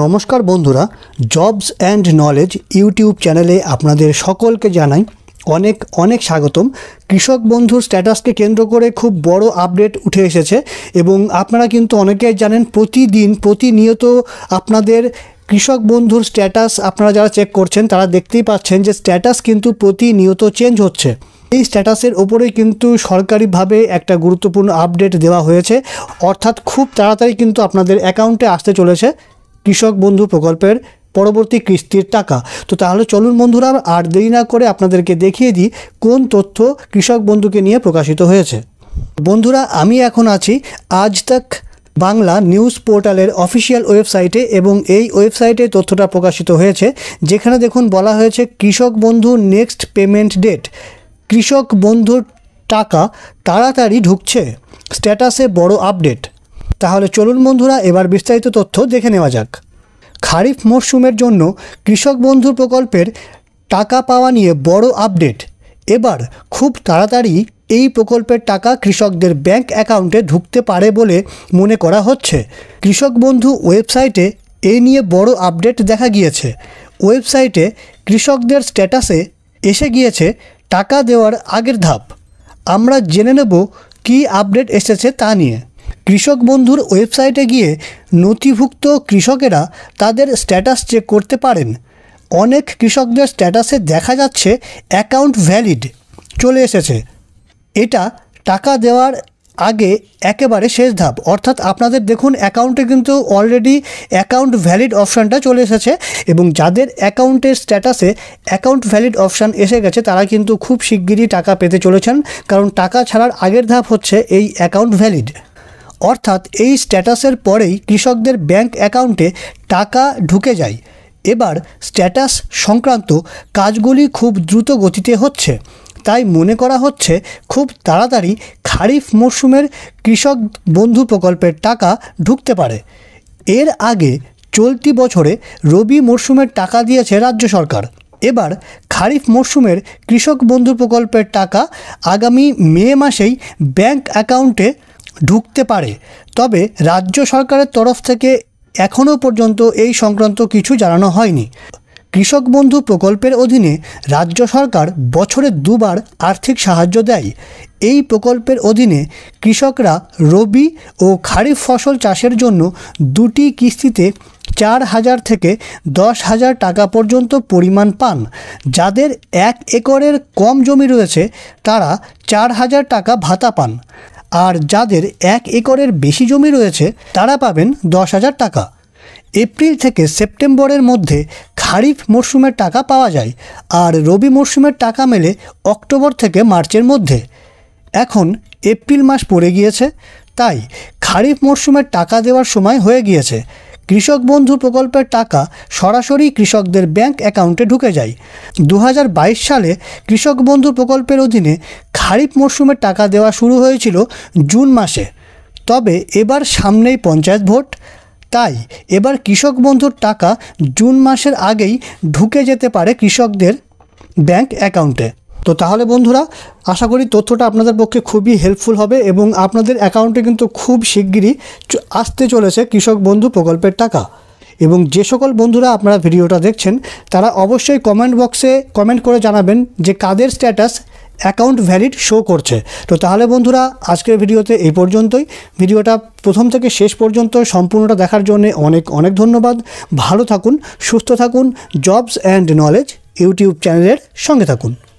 নমস্কার বন্ধুরা jobs and knowledge YouTube চ্যানেলে আপনাদের সকলকে জানাই অনেক অনেক স্বাগতম কৃষক বন্ধুর স্ট্যাটাসকে কেন্দ্র করে খুব বড় আপডেট উঠে এসেছে এবং আপনারা কিন্তু অনেকেই জানেন প্রতিদিন প্রতিনিয়ত আপনাদের কৃষক বন্ধুর স্ট্যাটাস আপনারা যারা চেক করছেন তারা দেখতেই পাচ্ছেন যে স্ট্যাটাস কিন্তু প্রতিনিয়ত চেঞ্জ হচ্ছে এই স্ট্যাটাসের ওপরে কিন্তু সরকারিভাবে একটা গুরুত্বপূর্ণ আপডেট দেওয়া হয়েছে অর্থাৎ খুব তাড়াতাড়ি কিন্তু আপনাদের অ্যাকাউন্টে আসতে চলেছে কৃষক বন্ধু প্রকল্পের পরবর্তী কিস্তির টাকা তো তাহলে চলুন বন্ধুরা আর দেরি না করে আপনাদেরকে দেখিয়ে দিই কোন তথ্য কৃষক বন্ধুকে নিয়ে প্রকাশিত হয়েছে বন্ধুরা আমি এখন আছি আজ তাক বাংলা নিউজ পোর্টালের অফিসিয়াল ওয়েবসাইটে এবং এই ওয়েবসাইটে তথ্যটা প্রকাশিত হয়েছে যেখানে দেখুন বলা হয়েছে কৃষক বন্ধু নেক্সট পেমেন্ট ডেট কৃষক বন্ধুর টাকা তাড়াতাড়ি ঢুকছে স্ট্যাটাসে বড় আপডেট তাহলে চলুন বন্ধুরা এবার বিস্তারিত তথ্য দেখে নেওয়া যাক খারিফ মরশুমের জন্য কৃষক বন্ধু প্রকল্পের টাকা পাওয়া নিয়ে বড় আপডেট এবার খুব তাড়াতাড়ি এই প্রকল্পের টাকা কৃষকদের ব্যাংক অ্যাকাউন্টে ঢুকতে পারে বলে মনে করা হচ্ছে কৃষক বন্ধু ওয়েবসাইটে এ নিয়ে বড় আপডেট দেখা গিয়েছে ওয়েবসাইটে কৃষকদের স্ট্যাটাসে এসে গিয়েছে টাকা দেওয়ার আগের ধাপ আমরা জেনে নেব কী আপডেট এসেছে তা নিয়ে কৃষক বন্ধুর ওয়েবসাইটে গিয়ে নথিভুক্ত কৃষকেরা তাদের স্ট্যাটাস চেক করতে পারেন অনেক কৃষকদের স্ট্যাটাসে দেখা যাচ্ছে অ্যাকাউন্ট ভ্যালিড চলে এসেছে এটা টাকা দেওয়ার আগে একেবারে শেষ ধাপ অর্থাৎ আপনাদের দেখুন অ্যাকাউন্টে কিন্তু অলরেডি অ্যাকাউন্ট ভ্যালিড অপশানটা চলে এসেছে এবং যাদের অ্যাকাউন্টের স্ট্যাটাসে অ্যাকাউন্ট ভ্যালিড অপশান এসে গেছে তারা কিন্তু খুব শিগগিরই টাকা পেতে চলেছেন কারণ টাকা ছাড়ার আগের ধাপ হচ্ছে এই অ্যাকাউন্ট ভ্যালিড অর্থাৎ এই স্ট্যাটাসের পরেই কৃষকদের ব্যাংক অ্যাকাউন্টে টাকা ঢুকে যায় এবার স্ট্যাটাস সংক্রান্ত কাজগুলি খুব দ্রুত গতিতে হচ্ছে তাই মনে করা হচ্ছে খুব তাড়াতাড়ি খারিফ মরশুমের কৃষক বন্ধু প্রকল্পের টাকা ঢুকতে পারে এর আগে চলতি বছরে রবি মরশুমের টাকা দিয়েছে রাজ্য সরকার এবার খারিফ মরশুমের কৃষক বন্ধু প্রকল্পের টাকা আগামী মে মাসেই ব্যাংক অ্যাকাউন্টে ঢুকতে পারে তবে রাজ্য সরকারের তরফ থেকে এখনও পর্যন্ত এই সংক্রান্ত কিছু জানানো হয়নি কৃষক বন্ধু প্রকল্পের অধীনে রাজ্য সরকার বছরে দুবার আর্থিক সাহায্য দেয় এই প্রকল্পের অধীনে কৃষকরা রবি ও খারিফ ফসল চাষের জন্য দুটি কিস্তিতে চার হাজার থেকে দশ হাজার টাকা পর্যন্ত পরিমাণ পান যাদের এক একরের কম জমি রয়েছে তারা চার হাজার টাকা ভাতা পান আর যাদের এক একরের বেশি জমি রয়েছে তারা পাবেন দশ হাজার টাকা এপ্রিল থেকে সেপ্টেম্বরের মধ্যে খারিফ মরশুমের টাকা পাওয়া যায় আর রবি মরশুমের টাকা মেলে অক্টোবর থেকে মার্চের মধ্যে এখন এপ্রিল মাস পড়ে গিয়েছে তাই খারিফ মরশুমের টাকা দেওয়ার সময় হয়ে গিয়েছে কৃষক বন্ধু প্রকল্পের টাকা সরাসরি কৃষকদের ব্যাংক অ্যাকাউন্টে ঢুকে যায় দু সালে কৃষক বন্ধু প্রকল্পের অধীনে খারিফ মরশুমের টাকা দেওয়া শুরু হয়েছিল জুন মাসে তবে এবার সামনেই পঞ্চায়েত ভোট তাই এবার কৃষক বন্ধুর টাকা জুন মাসের আগেই ঢুকে যেতে পারে কৃষকদের ব্যাংক অ্যাকাউন্টে তো তাহলে বন্ধুরা আশা করি তথ্যটা আপনাদের পক্ষে খুবই হেল্পফুল হবে এবং আপনাদের অ্যাকাউন্টে কিন্তু খুব শিগগিরই আসতে চলেছে কৃষক বন্ধু প্রকল্পের টাকা এবং যে সকল বন্ধুরা আপনারা ভিডিওটা দেখছেন তারা অবশ্যই কমেন্ট বক্সে কমেন্ট করে জানাবেন যে কাদের স্ট্যাটাস অ্যাকাউন্ট ভ্যালিড শো করছে তো তাহলে বন্ধুরা আজকের ভিডিওতে এই পর্যন্তই ভিডিওটা প্রথম থেকে শেষ পর্যন্ত সম্পূর্ণটা দেখার জন্য অনেক অনেক ধন্যবাদ ভালো থাকুন সুস্থ থাকুন জবস অ্যান্ড নলেজ ইউটিউব চ্যানেলের সঙ্গে থাকুন